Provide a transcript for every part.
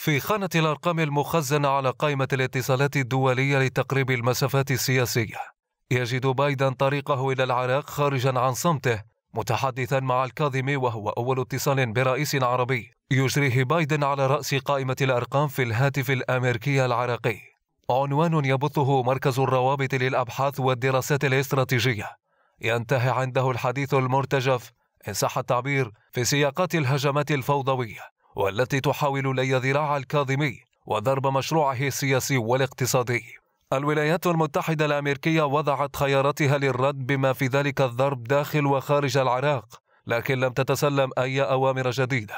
في خانة الأرقام المخزنة على قائمة الاتصالات الدولية لتقريب المسافات السياسية يجد بايدن طريقه إلى العراق خارجا عن صمته متحدثا مع الكاظمي وهو أول اتصال برئيس عربي يجريه بايدن على رأس قائمة الأرقام في الهاتف الأمريكي العراقي عنوان يبثه مركز الروابط للأبحاث والدراسات الاستراتيجية ينتهي عنده الحديث المرتجف إن صح التعبير في سياقات الهجمات الفوضوية والتي تحاول لي ذراع الكاظمي وضرب مشروعه السياسي والاقتصادي الولايات المتحدة الأمريكية وضعت خياراتها للرد بما في ذلك الضرب داخل وخارج العراق لكن لم تتسلم أي أوامر جديدة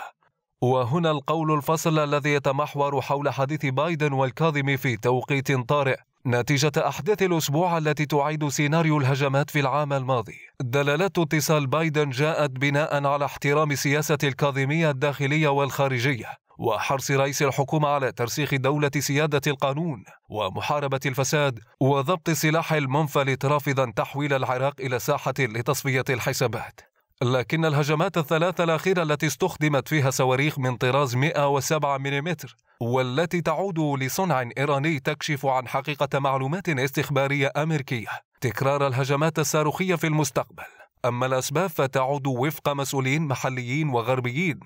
وهنا القول الفصل الذي يتمحور حول حديث بايدن والكاظمي في توقيت طارئ نتيجة أحداث الأسبوع التي تعيد سيناريو الهجمات في العام الماضي دلالات اتصال بايدن جاءت بناء على احترام سياسة الكاظمية الداخلية والخارجية وحرص رئيس الحكومة على ترسيخ دولة سيادة القانون ومحاربة الفساد وضبط السلاح المنفلت رافضا تحويل العراق إلى ساحة لتصفية الحسابات لكن الهجمات الثلاثة الأخيرة التي استخدمت فيها صواريخ من طراز 107 ملم والتي تعود لصنع إيراني تكشف عن حقيقة معلومات استخبارية أمريكية تكرار الهجمات الصاروخية في المستقبل أما الأسباب فتعود وفق مسؤولين محليين وغربيين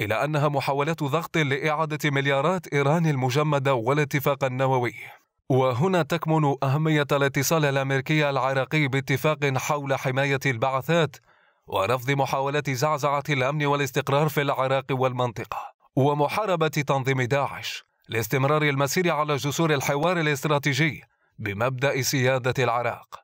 إلى أنها محاولات ضغط لإعادة مليارات إيران المجمدة والاتفاق النووي وهنا تكمن أهمية الاتصال الأمريكي العراقي باتفاق حول حماية البعثات ورفض محاولات زعزعة الأمن والاستقرار في العراق والمنطقة ومحاربة تنظيم داعش لاستمرار المسير على جسور الحوار الاستراتيجي بمبدأ سيادة العراق